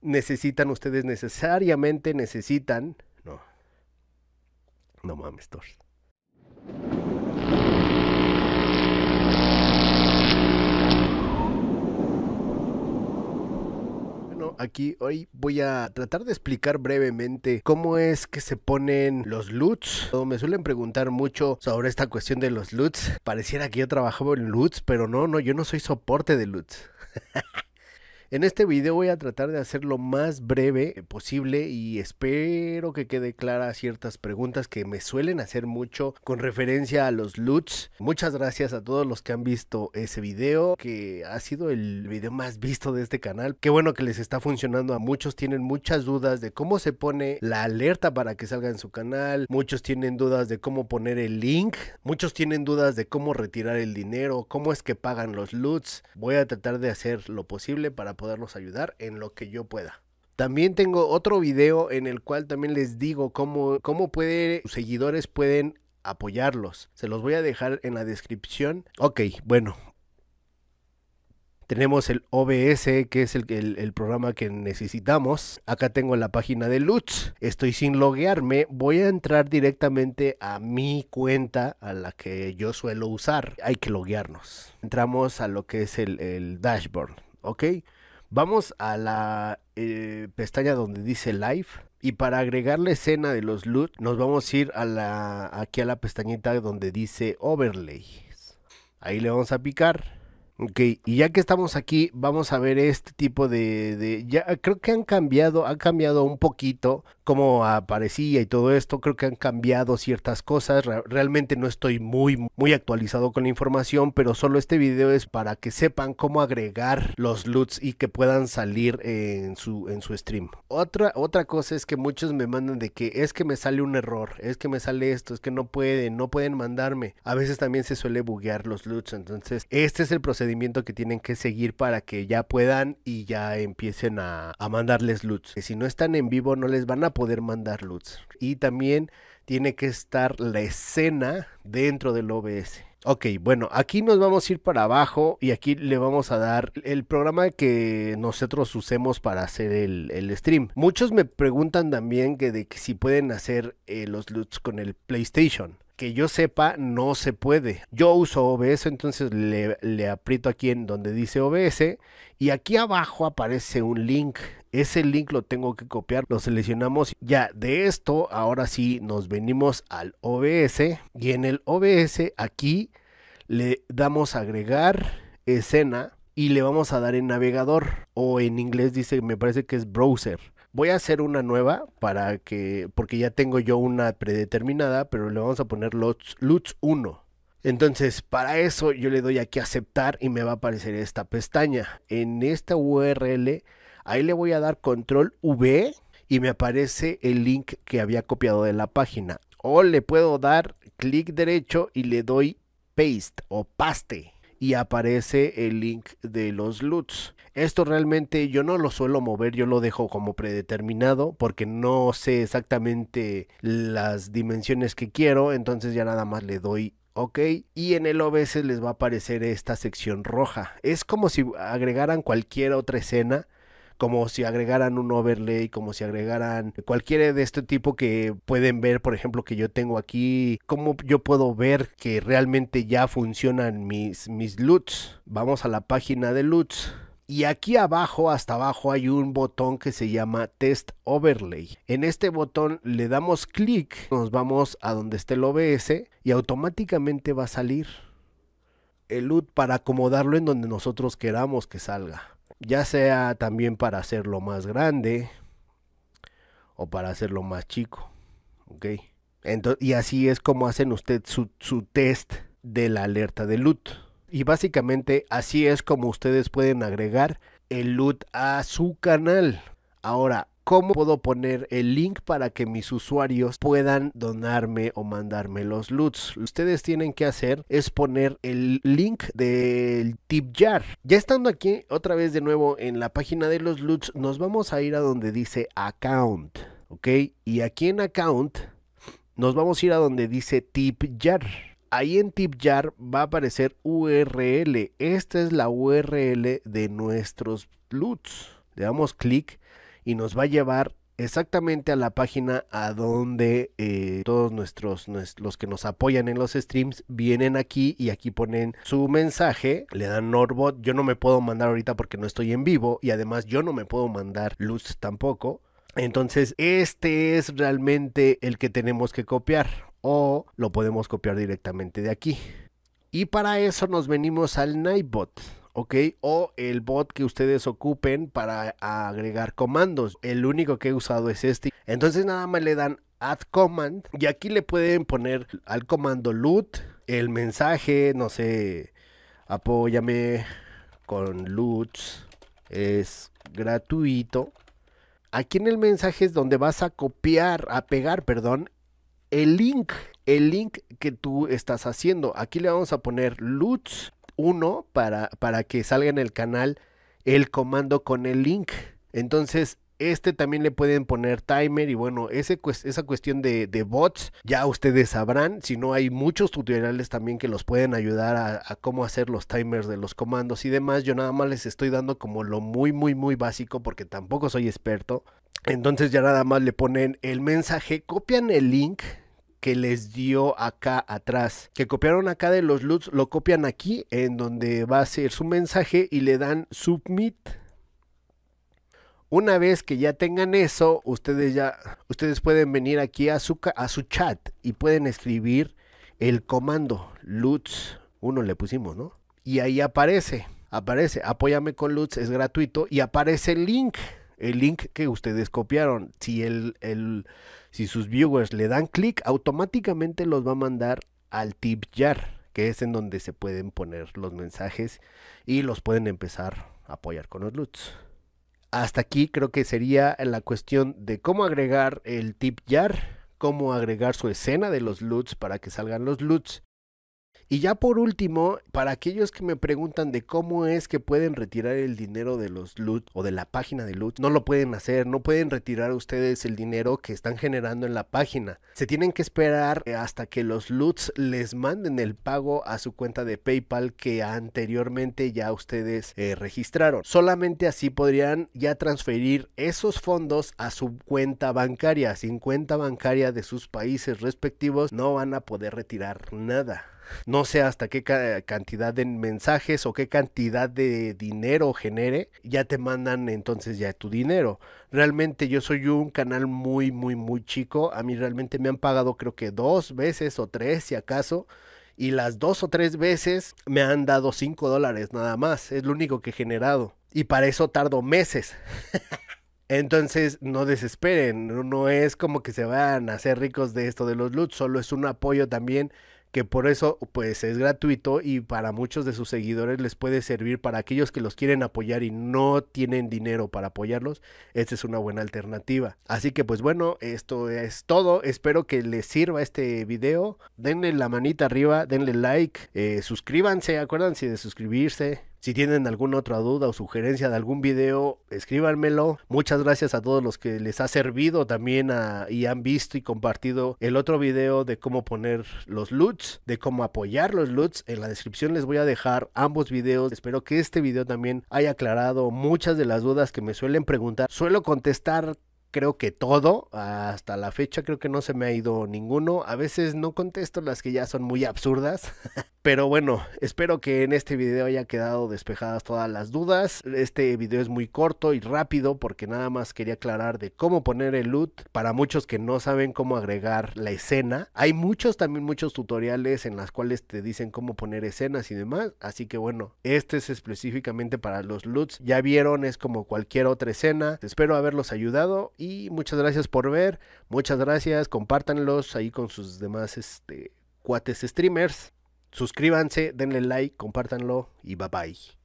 necesitan, ustedes necesariamente necesitan. No. No mames, Thor. aquí hoy voy a tratar de explicar brevemente cómo es que se ponen los LUTs. Me suelen preguntar mucho sobre esta cuestión de los LUTs. Pareciera que yo trabajaba en LUTs, pero no, no, yo no soy soporte de LUTs. En este video voy a tratar de hacer lo más breve posible y espero que quede clara ciertas preguntas que me suelen hacer mucho con referencia a los LUTs. Muchas gracias a todos los que han visto ese video, que ha sido el video más visto de este canal. Qué bueno que les está funcionando a muchos, tienen muchas dudas de cómo se pone la alerta para que salga en su canal, muchos tienen dudas de cómo poner el link, muchos tienen dudas de cómo retirar el dinero, cómo es que pagan los LUTs. Voy a tratar de hacer lo posible para poderlos ayudar en lo que yo pueda. También tengo otro video en el cual también les digo cómo, cómo puede, sus seguidores pueden apoyarlos. Se los voy a dejar en la descripción. Ok, bueno. Tenemos el OBS, que es el, programa que necesitamos. Acá tengo la página de Lutz. Estoy sin loguearme. Voy a entrar directamente a mi cuenta, a la que yo suelo usar. Hay que loguearnos. Entramos a lo que es el, el dashboard. Ok. Vamos a la eh, pestaña donde dice live. Y para agregar la escena de los loot, nos vamos a ir aquí a la pestañita donde dice overlays. Ahí le vamos a picar. Ok, y ya que estamos aquí, vamos a ver este tipo de, ya creo que han cambiado, han cambiado un poquito cómo aparecía y todo esto. Creo que han cambiado ciertas cosas. Realmente no estoy muy, muy actualizado con la información, pero solo este video es para que sepan cómo agregar los loots y que puedan salir en su, en su stream. Otra, otra cosa es que muchos me mandan de que es que me sale un error, es que me sale esto, es que no pueden, no pueden mandarme. A veces también se suele buguear los loots, entonces este es el procedimiento que tienen que seguir para que ya puedan y ya empiecen a, a mandarles loots. Que si no están en vivo no les van a poder mandar LUTs. Y también tiene que estar la escena dentro del OBS. Ok, bueno, aquí nos vamos a ir para abajo y aquí le vamos a dar el programa que nosotros usemos para hacer el, stream. Muchos me preguntan también que de si pueden hacer eh, los LUTs con el PlayStation que yo sepa no se puede. Yo uso OBS, entonces le, aprieto aquí en donde dice OBS y aquí abajo aparece un link. Ese link lo tengo que copiar, lo seleccionamos. Ya de esto, ahora sí nos venimos al OBS y en el OBS aquí le damos agregar escena y le vamos a dar en navegador o en inglés dice, me parece que es browser voy a hacer una nueva para que, porque ya tengo yo una predeterminada, pero le vamos a poner lutz 1. Entonces, para eso yo le doy aquí aceptar y me va a aparecer esta pestaña. En esta URL, ahí le voy a dar control V y me aparece el link que había copiado de la página. O le puedo dar clic derecho y le doy paste o paste y aparece el link de los LUTs. Esto realmente yo no lo suelo mover, yo lo dejo como predeterminado porque no sé exactamente las dimensiones que quiero, entonces ya nada más le doy ok y en el OBS les va a aparecer esta sección roja. Es como si agregaran cualquier otra escena como si agregaran un overlay, como si agregaran cualquiera de este tipo que pueden ver, por ejemplo, que yo tengo aquí, cómo yo puedo ver que realmente ya funcionan mis, mis LUTs. Vamos a la página de LUTs. Y aquí abajo, hasta abajo, hay un botón que se llama Test Overlay. En este botón le damos clic, nos vamos a donde esté el OBS y automáticamente va a salir el LUT para acomodarlo en donde nosotros queramos que salga ya sea también para hacerlo más grande o para hacerlo más chico. ¿Ok? Entonces, y así es como hacen ustedes su, test de la alerta de loot Y básicamente así es como ustedes pueden agregar el loot a su canal. Ahora, ¿cómo puedo poner el link para que mis usuarios puedan donarme o mandarme los loots. Ustedes tienen que hacer es poner el link de ya estando aquí, otra vez de nuevo en la página de los LUTs, nos vamos a ir a donde dice Account, ¿ok? Y aquí en Account nos vamos a ir a donde dice tip jar Ahí en tip jar va a aparecer URL. Esta es la URL de nuestros LUTs. Le damos clic y nos va a llevar exactamente a la página a donde eh, todos nuestros, los que nos apoyan en los streams vienen aquí y aquí ponen su mensaje, le dan Norbot, yo no me puedo mandar ahorita porque no estoy en vivo y además yo no me puedo mandar luz tampoco. Entonces, este es realmente el que tenemos que copiar o lo podemos copiar directamente de aquí. Y para eso nos venimos al Nightbot. ¿ok? O el bot que ustedes ocupen para agregar comandos. El único que he usado es este. Entonces nada más le dan add command y aquí le pueden poner al comando loot el mensaje, no sé, apóyame con loots, es gratuito. Aquí en el mensaje es donde vas a copiar, a pegar, perdón, el link, el link que tú estás haciendo. Aquí le vamos a poner loots uno, para, para que salga en el canal el comando con el link. Entonces, este también le pueden poner timer y bueno, ese, esa cuestión de, de, bots ya ustedes sabrán, si no hay muchos tutoriales también que los pueden ayudar a, a, cómo hacer los timers de los comandos y demás. Yo nada más les estoy dando como lo muy, muy, muy básico porque tampoco soy experto. Entonces ya nada más le ponen el mensaje, copian el link que les dio acá atrás. Que copiaron acá de los LUTs, lo copian aquí en donde va a ser su mensaje y le dan submit. Una vez que ya tengan eso, ustedes ya ustedes pueden venir aquí a su, a su chat y pueden escribir el comando LUTs. Uno le pusimos, ¿no? Y ahí aparece, aparece, apóyame con LUTs, es gratuito y aparece el link el link que ustedes copiaron. Si, el, si sus viewers le dan clic, automáticamente los va a mandar al tip jar, que es en donde se pueden poner los mensajes y los pueden empezar a apoyar con los LUTs. Hasta aquí creo que sería la cuestión de cómo agregar el tip jar, cómo agregar su escena de los LUTs para que salgan los LUTs y ya por último, para aquellos que me preguntan de cómo es que pueden retirar el dinero de los LUTs o de la página de LUTs, no lo pueden hacer, no pueden retirar ustedes el dinero que están generando en la página. Se tienen que esperar eh, hasta que los LUTs les manden el pago a su cuenta de PayPal que anteriormente ya ustedes eh, registraron. Solamente así podrían ya transferir esos fondos a su cuenta bancaria, sin cuenta bancaria de sus países respectivos, no van a poder retirar nada no sé hasta qué cantidad de mensajes o qué cantidad de dinero genere, ya te mandan entonces ya tu dinero. Realmente yo soy un canal muy, muy, muy chico. A mí realmente me han pagado creo que dos veces o tres, si acaso y las dos o tres veces me han dado cinco dólares nada más. Es lo único que he generado. Y para eso tardo meses. Entonces, no desesperen, no es como que se van a hacer ricos de esto de los loot, solo es un apoyo también que por eso pues es gratuito y para muchos de sus seguidores les puede servir para aquellos que los quieren apoyar y no tienen dinero para apoyarlos, esta es una buena alternativa. Así que pues bueno, esto es todo, espero que les sirva este video, denle la manita arriba, denle like, eh, suscríbanse, acuérdense de suscribirse, si tienen alguna otra duda o sugerencia de algún video, escríbanmelo. Muchas gracias a todos los que les ha servido también y han visto y compartido el otro video de cómo poner los LUTs, de cómo apoyar los LUTs. En la descripción les voy a dejar ambos videos. Espero que este video también haya aclarado muchas de las dudas que me suelen preguntar. Suelo contestar creo que todo. Hasta la fecha creo que no se me ha ido ninguno. A veces no contesto las que ya son muy absurdas. Pero bueno, espero que en este video haya quedado despejadas todas las dudas. Este video es muy corto y rápido porque nada más quería aclarar de cómo poner el loot para muchos que no saben cómo agregar la escena. Hay muchos también muchos tutoriales en las cuales te dicen cómo poner escenas y demás. Así que bueno, este es específicamente para los loots. Ya vieron, es como cualquier otra escena. Espero haberlos ayudado y muchas gracias por ver. Muchas gracias. Compártanlos ahí con sus demás este, cuates streamers. Suscríbanse, denle like, compártanlo y bye bye.